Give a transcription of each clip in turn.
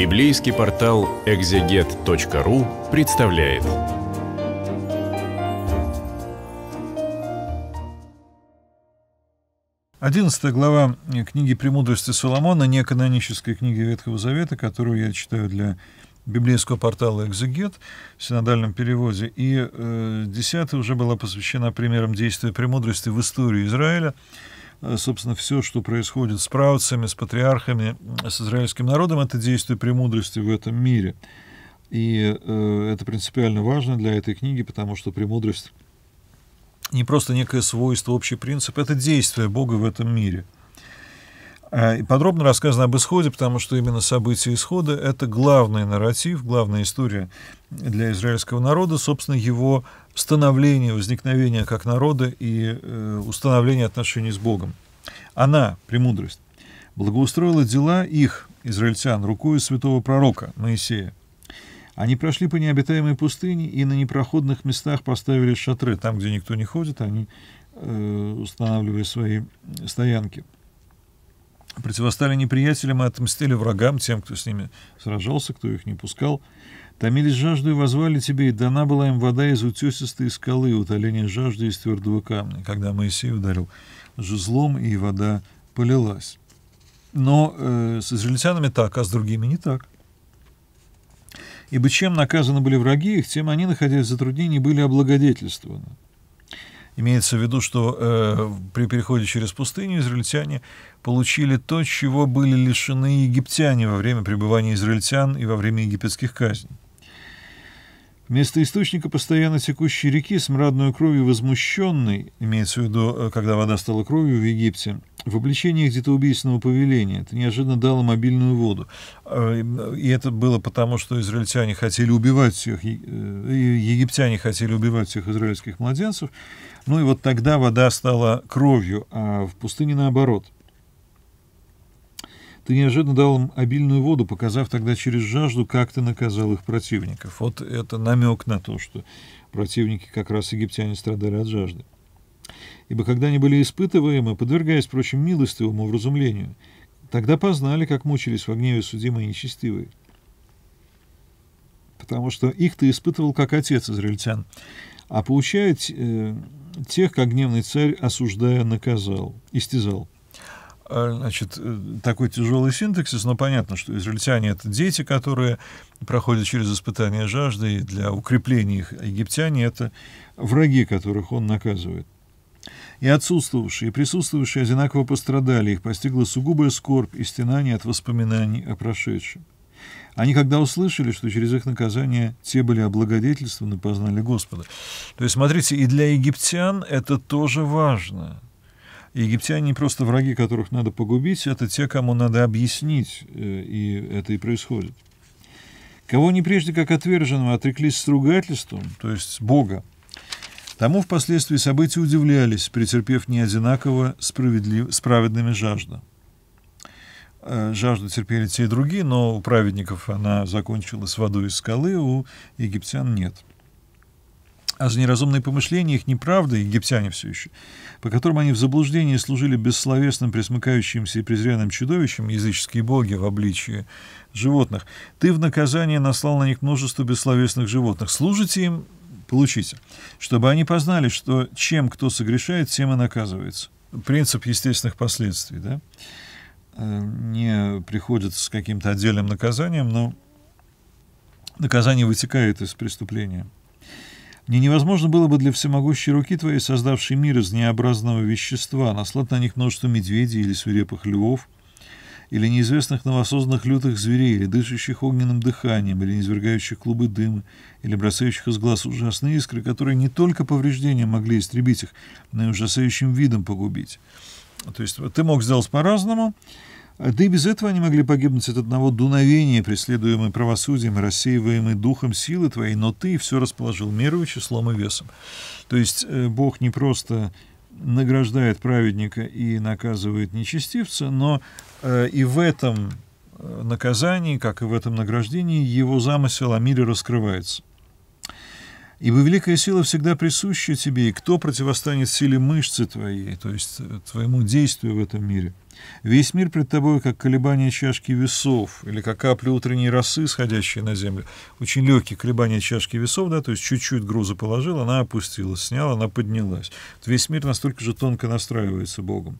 Библейский портал экзегет.ру представляет. Одиннадцатая глава книги «Премудрости Соломона», неканонической книги Ветхого Завета, которую я читаю для библейского портала «Экзегет» в синодальном переводе. И э, десятая уже была посвящена примерам действия премудрости в истории Израиля – Э, собственно, все, что происходит с правцами, с патриархами, э, с израильским народом, это действие премудрости в этом мире. И э, это принципиально важно для этой книги, потому что премудрость не просто некое свойство, общий принцип, это действие Бога в этом мире — а, подробно рассказано об исходе, потому что именно события исхода — это главный нарратив, главная история для израильского народа, собственно, его становление, возникновение как народа и э, установление отношений с Богом. Она, премудрость, благоустроила дела их, израильтян, рукою святого пророка Моисея. Они прошли по необитаемой пустыне и на непроходных местах поставили шатры. Там, где никто не ходит, они э, устанавливали свои стоянки — Противостали неприятелям и отмстили врагам, тем, кто с ними сражался, кто их не пускал. Томились жажду и возвали тебе, и дана была им вода из утесистой скалы, утоление жажды из твердого камня, когда Моисей ударил жезлом, и вода полилась. Но э, с израильтянами так, а с другими не так. Ибо чем наказаны были враги их, тем они, находясь в затруднении, были облагодетельствованы. Имеется в виду, что э, при переходе через пустыню израильтяне получили то, чего были лишены египтяне во время пребывания израильтян и во время египетских казней. Вместо источника постоянно текущей реки, смрадную кровью возмущенной, имеется в виду, э, когда вода стала кровью в Египте, в обличении их детоубийственного повеления. Это неожиданно дало мобильную воду. А, и это было потому, что израильтяне хотели убивать всех, э, египтяне хотели убивать всех израильских младенцев. Ну и вот тогда вода стала кровью, а в пустыне наоборот – ты неожиданно дал им обильную воду, показав тогда через жажду, как ты наказал их противников. Вот это намек на то, что противники как раз египтяне страдали от жажды. Ибо когда они были испытываемы, подвергаясь, впрочем, милостивому вразумлению, тогда познали, как мучились в гневе судимые нечестивые. Потому что их ты испытывал как отец израильтян, а получает э, тех, как гневный царь, осуждая, наказал, истязал. А, значит, э, такой тяжелый синтаксис, но понятно, что израильтяне — это дети, которые проходят через испытание жажды, и для укрепления их египтяне — это враги, которых он наказывает. И отсутствовавшие, и присутствовавшие одинаково пострадали, их постигла сугубая скорбь и стенание от воспоминаний о прошедшем. Они, когда услышали, что через их наказание те были облагодетельствованы, познали Господа. То есть, смотрите, и для египтян это тоже важно — Египтяне не просто враги, которых надо погубить, это те, кому надо объяснить, э, и это и происходит. Кого не прежде как отверженного отреклись стругательством, то есть Бога, тому впоследствии события удивлялись, претерпев неодинаково справедлив... справедными жажда. Э, жажду терпели те и другие, но у праведников она закончилась водой из скалы, у египтян нет а за неразумные помышления их неправда египтяне все еще, по которым они в заблуждении служили бессловесным, пресмыкающимся и презренным чудовищем, языческие боги в обличии животных, ты в наказание наслал на них множество бессловесных животных. Служите им, получите, чтобы они познали, что чем кто согрешает, тем и наказывается. Принцип естественных последствий, да? Э, не приходит с каким-то отдельным наказанием, но наказание вытекает из преступления. Мне невозможно было бы для всемогущей руки твоей, создавшей мир из необразного вещества, наслать на них множество медведей или свирепых львов, или неизвестных новосозданных лютых зверей, или дышащих огненным дыханием, или извергающих клубы дыма, или бросающих из глаз ужасные искры, которые не только повреждения могли истребить их, но и ужасающим видом погубить. То есть ты мог сделать по-разному, а, да и без этого они могли погибнуть от одного дуновения, преследуемый правосудием и рассеиваемый духом силы твоей, но ты все расположил меру, числом и весом. То есть э, Бог не просто награждает праведника и наказывает нечестивца, но э, и в этом э, наказании, как и в этом награждении, его замысел о мире раскрывается. Ибо великая сила всегда присуща тебе, и кто противостанет силе мышцы твоей, то есть твоему действию в этом мире – Весь мир пред тобой, как колебание чашки весов, или как капли утренней росы, сходящие на землю. Очень легкие колебания чашки весов, да, то есть чуть-чуть груза положил, она опустилась, сняла, она поднялась. Весь мир настолько же тонко настраивается Богом.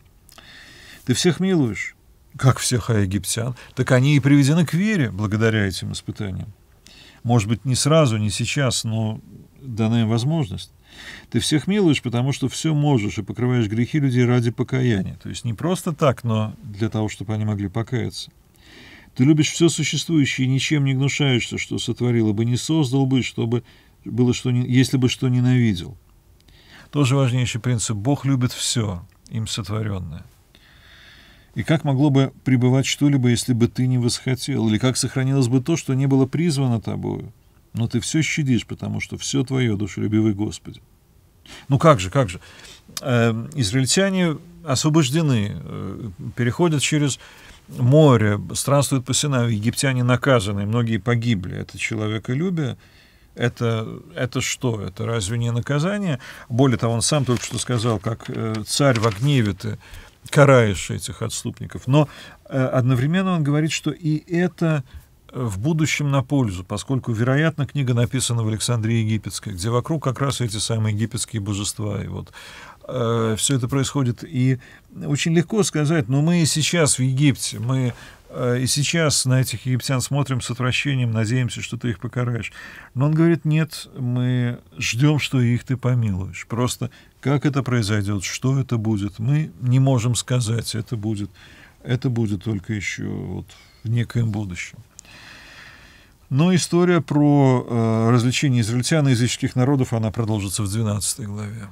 Ты всех милуешь, как всех египтян, так они и приведены к вере благодаря этим испытаниям. Может быть, не сразу, не сейчас, но дана им возможность. Ты всех милуешь, потому что все можешь, и покрываешь грехи людей ради покаяния. То есть не просто так, но для того, чтобы они могли покаяться. Ты любишь все существующее и ничем не гнушаешься, что сотворил бы, не создал бы, чтобы было что, если бы что ненавидел. Тоже важнейший принцип. Бог любит все, им сотворенное. И как могло бы пребывать что-либо, если бы ты не восхотел? Или как сохранилось бы то, что не было призвано тобою? Но ты все щадишь, потому что все твое, душелюбивый Господи. Ну как же, как же. Эм, израильтяне освобождены, э, переходят через море, странствуют по Синаю, египтяне наказаны, многие погибли. Это человеколюбие. Это, это что? Это разве не наказание? Более того, он сам только что сказал, как э, царь в гневе ты караешь этих отступников. Но э, одновременно он говорит, что и это в будущем на пользу, поскольку, вероятно, книга написана в Александрии Египетской, где вокруг как раз эти самые египетские божества. И вот э, все это происходит. И очень легко сказать, но «Ну, мы и сейчас в Египте, мы э, и сейчас на этих египтян смотрим с отвращением, надеемся, что ты их покараешь. Но он говорит, нет, мы ждем, что их ты помилуешь. Просто как это произойдет, что это будет, мы не можем сказать, это будет, это будет только еще вот в некоем будущем. Но история про э, развлечения израильтян и языческих народов, она продолжится в 12 главе.